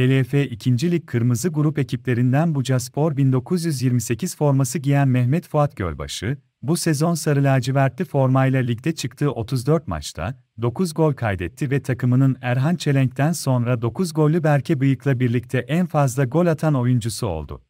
DLF 2. Lig Kırmızı Grup ekiplerinden Buca Spor 1928 forması giyen Mehmet Fuat Gölbaşı, bu sezon sarı lacivertli formayla ligde çıktığı 34 maçta 9 gol kaydetti ve takımının Erhan Çelenk'ten sonra 9 gollü Berke Bıyık'la birlikte en fazla gol atan oyuncusu oldu.